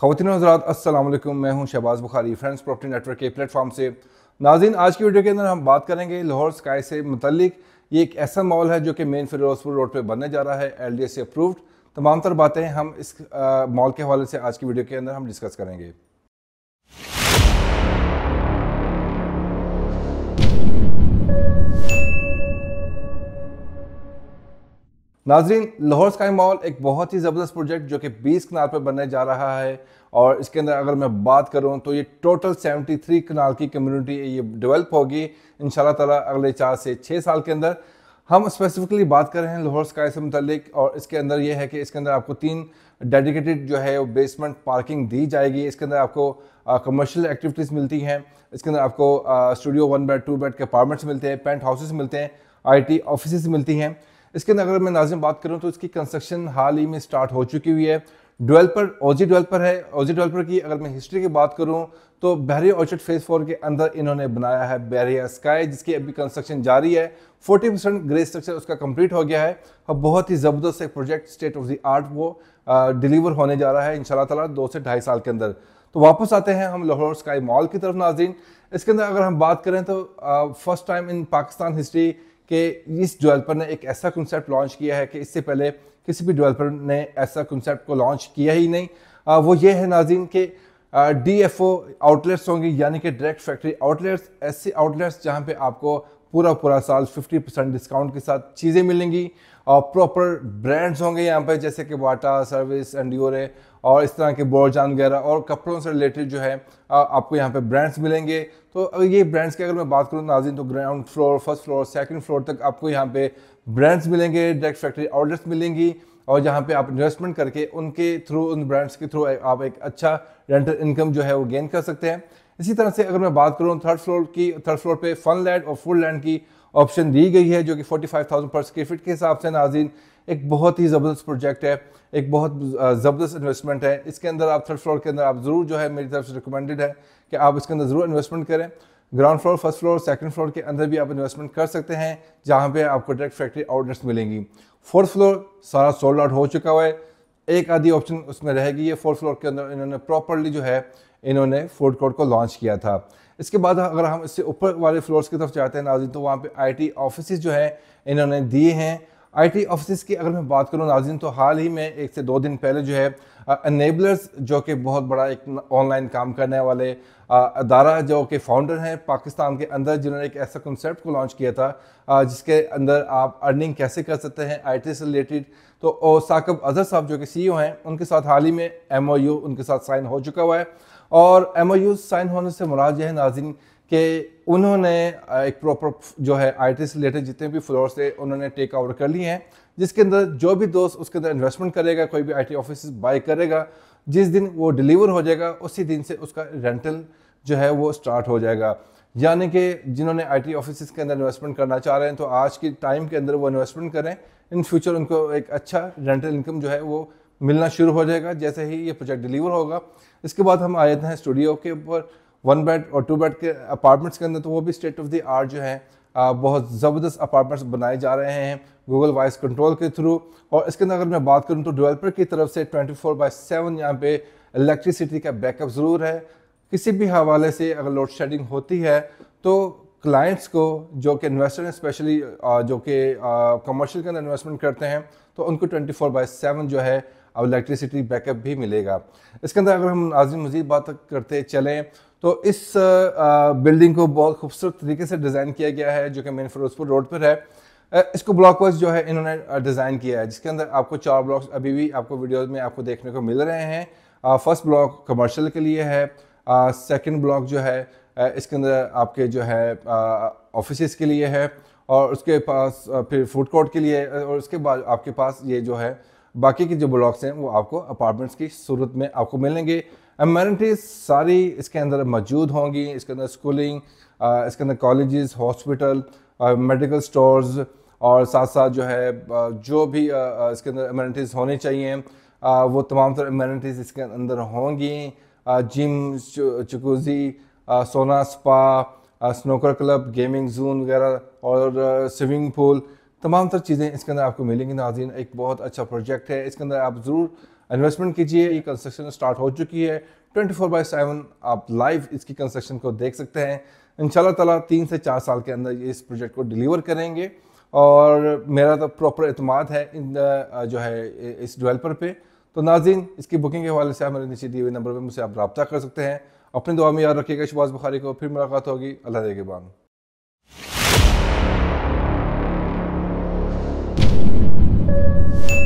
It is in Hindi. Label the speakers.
Speaker 1: खातिन हजरात असलम मैं हूं Shahbaz Bukhari friends property network के प्लेटफॉर्म से नाजिन आज की वीडियो के अंदर हम बात करेंगे लाहौर स्काई से मतलब ये एक ऐसा मॉल है जो कि मेन फिरोजपुर रोड पर बनने जा रहा है एल डी से अप्रूव्ड तमाम तर बातें हम इस मॉल के हवाले से आज की वीडियो के अंदर हम डिस्कस करेंगे नाजरीन लाहौर स्काई मॉल एक बहुत ही ज़बरदस्त प्रोजेक्ट जो कि 20 कनाल पर बनने जा रहा है और इसके अंदर अगर मैं बात करूं तो ये टोटल 73 कनाल की कम्युनिटी ये डेवलप होगी इन ताला अगले चार से छः साल के अंदर हम स्पेसिफिकली बात कर रहे हैं लाहौर स्काई से मुतलिक और इसके अंदर ये है कि इसके अंदर आपको तीन डेडिकेटेड जो है वो बेसमेंट पार्किंग दी जाएगी इसके अंदर आपको कमर्शियल एक्टिविटीज़ मिलती हैं इसके अंदर आपको studio one bed two bed के अपार्टमेंट्स मिलते हैं पेंट हाउसेज मिलते हैं आई टी ऑफिस मिलती हैं इसके अंदर अगर मैं नाजिम बात करूँ तो इसकी कंस्ट्रक्शन हाल ही में स्टार्ट हो चुकी हुई है डेवलपर ओजी डेवलपर है ओजी डेवलपर की अगर मैं हिस्ट्री की बात करूँ तो बहरिया ऑर्चर्ड फेज फोर के अंदर इन्होंने बनाया है बहरिया स्काई जिसकी अभी कंस्ट्रक्शन जारी है 40 परसेंट ग्रे स्ट्रक्चर उसका कंप्लीट हो गया है और बहुत ही ज़बरदस्त एक project state of the art वो डिलीवर होने जा रहा है इन ताला दो से ढाई साल के अंदर तो वापस आते हैं हम लाहौर स्काई मॉल की तरफ नाजीन इसके अंदर अगर हम बात करें तो first time in Pakistan history कि इस डेवलपर ने एक ऐसा कंसेप्ट लॉन्च किया है कि इससे पहले किसी भी डेवलपर ने ऐसा कंसेप्ट को लॉन्च किया ही नहीं आ, वो ये है नाजिन के डी एफ ओ आउटलेट्स होंगी यानी कि डायरेक्ट फैक्ट्री आउटलेट्स ऐसे आउटलेट्स जहाँ पे आपको पूरा पूरा साल 50 परसेंट डिस्काउंट के साथ चीज़ें मिलेंगी और प्रॉपर ब्रांड्स होंगे यहाँ पर जैसे कि वाटा सर्विस एंडियोरे और इस तरह के बोरजान वगैरह और कपड़ों से रिलेटेड जो है आपको यहाँ पे ब्रांड्स मिलेंगे तो ये ब्रांड्स की अगर मैं बात करूँ नाजिन तो ground floor first floor second floor तक आपको यहाँ पे ब्रांड्स मिलेंगे डायरेक्ट फैक्ट्री ऑर्डर्स मिलेंगी और जहाँ पे आप इन्वेस्टमेंट करके उनके थ्रू उन ब्रांड्स के थ्रू आप एक अच्छा रेंटल इनकम जो है वो गेन कर सकते हैं इसी तरह से अगर मैं बात करूँ थर्ड फ्लोर की थर्ड फ्लोर पे फन लैंड और फुल लैंड की ऑप्शन दी गई है जो कि 45,000 पर स्क्वायर फीट के हिसाब से नाजीन एक बहुत ही ज़बरदस्त प्रोजेक्ट है एक बहुत ज़बरदस्त इन्वेस्टमेंट है इसके अंदर आप थर्ड फ्लोर के अंदर आप ज़रूर जो है मेरी तरफ से रिकमेंडेड है कि आप इसके अंदर ज़रूर इन्वेस्टमेंट करें ground floor first floor second floor के अंदर भी आप इन्वेस्टमेंट कर सकते हैं जहाँ पे आपको डायरेक्ट फैक्ट्री आउटलेट्स मिलेंगी फोर्थ फ्लोर सारा सोल्ड आउट हो चुका हुआ है एक आधी ऑप्शन उसमें रहेगी ये फोर्थ फ्लोर के अंदर इन्होंने प्रॉपरली जो है इन्होंने फूड कोर्ट को लॉन्च किया था इसके बाद अगर हम इससे ऊपर वाले फ्लोर्स की तरफ जाते हैं नाजी तो वहाँ पे आईटी ऑफिसेज जो है इन्होंने दिए हैं आईटी ऑफिस की अगर मैं बात करूँ नाजिन तो हाल ही में एक से दो दिन पहले जो है अनेबलर्स जो कि बहुत बड़ा एक ऑनलाइन काम करने वाले अदारा जो कि फाउंडर हैं पाकिस्तान के अंदर जिन्होंने एक ऐसा कंसेप्ट को लॉन्च किया था जिसके अंदर आप अर्निंग कैसे कर सकते हैं आईटी से रिलेटेड तो साकब अजहर साहब जो कि सीईओ हैं उनके साथ हाल ही में यू उनके साथ साइन हो चुका हुआ है और यू साइन होने से मुराद जो है नाजिन कि उन्होंने एक प्रॉपर जो है आई से रिलेटेड जितने भी फ्लोर थे उन्होंने टेक ओवर कर लिए हैं जिसके अंदर जो भी दोस्त उसके अंदर इन्वेस्टमेंट करेगा कोई भी आई ऑफिस बाय करेगा जिस दिन वो डिलीवर हो जाएगा उसी दिन से उसका रेंटल जो है वो स्टार्ट हो जाएगा यानी कि जिन्होंने आईटी ऑफिस के अंदर इन्वेस्टमेंट करना चाह रहे हैं तो आज के टाइम के अंदर वो इन्वेस्टमेंट करें इन फ्यूचर उनको एक अच्छा रेंटल इनकम जो है वो मिलना शुरू हो जाएगा जैसे ही ये प्रोजेक्ट डिलीवर होगा इसके बाद हम आए हैं स्टूडियो के ऊपर वन बेड और टू बेड के अपार्टमेंट्स के अंदर तो वो भी स्टेट ऑफ द आर्ट जो है बहुत ज़बरदस्त अपार्टमेंट्स बनाए जा रहे हैं गूगल वॉइस कंट्रोल के थ्रू और इसके अंदर अगर मैं बात करूँ तो डेवलपर की तरफ से ट्वेंटी फोर बाई सेवन यहाँ पे इलेक्ट्रिसिटी का बैकअप ज़रूर है किसी भी हवाले से अगर लोड शेडिंग होती है तो क्लाइंट्स को जो कि इन्वेस्टर हैं स्पेशली जो कि कमर्शियल के अंदर इन्वेस्टमेंट करते हैं तो उनको ट्वेंटी फोर बाई सेवन जो है अब इलेक्ट्रिसिटी बैकअप भी मिलेगा इसके अंदर अगर हम नाजिम मजीद बात करते चलें तो इस बिल्डिंग को बहुत खूबसूरत तरीके से डिज़ाइन किया गया है जो कि मेन फिरोजपुर रोड पर है इसको ब्लॉक वाइज जो है इन्होंने डिज़ाइन किया है जिसके अंदर आपको चार ब्लॉक्स अभी भी आपको वीडियोज़ में आपको देखने को मिल रहे हैं फर्स्ट ब्लॉक कमर्शल के लिए है सेकेंड ब्लॉक जो है इसके अंदर आपके जो है ऑफिस के लिए है और उसके पास फिर फूड कोर्ट के लिए और उसके बाद आपके पास ये जो है बाकी के जो ब्लॉक्स हैं वो आपको अपार्टमेंट्स की सूरत में आपको मिलेंगे अमेनिटीज़ सारी इसके अंदर मौजूद होंगी इसके अंदर स्कूलिंग इसके अंदर कॉलेजेस हॉस्पिटल मेडिकल स्टोर्स और साथ साथ जो है जो भी इसके अंदर अमेनिटीज़ होनी चाहिए वो तमाम तरह अमेनिटीज़ इसके अंदर होंगी gym jacuzzi sauna spa snooker club gaming zone वगैरह और स्विमिंग पूल तमाम तर चीज़ें इसके अंदर आपको मिलेंगी नाजीन एक बहुत अच्छा प्रोजेक्ट है इसके अंदर आप ज़रूर इन्वेस्टमेंट कीजिए ये कंस्ट्रक्शन स्टार्ट हो चुकी है 24 फोर बाई सेवन आप लाइव इसकी कंस्ट्रक्शन को देख सकते हैं इन तला तीन से चार साल के अंदर ये इस प्रोजेक्ट को डिलीवर करेंगे और मेरा तो प्रॉपर अतमाद है इन जो है इस डिवेलपर पे तो नाजीन इसकी बुकिंग के हवाले से आप मेरे नीचे दिए हुए नंबर पर मुझसे आप रबता कर सकते हैं अपनी दुआ में याद रखिएगा शबाज बुखारी को फिर मुलाकात होगी अल्लाह के बाद Thank you.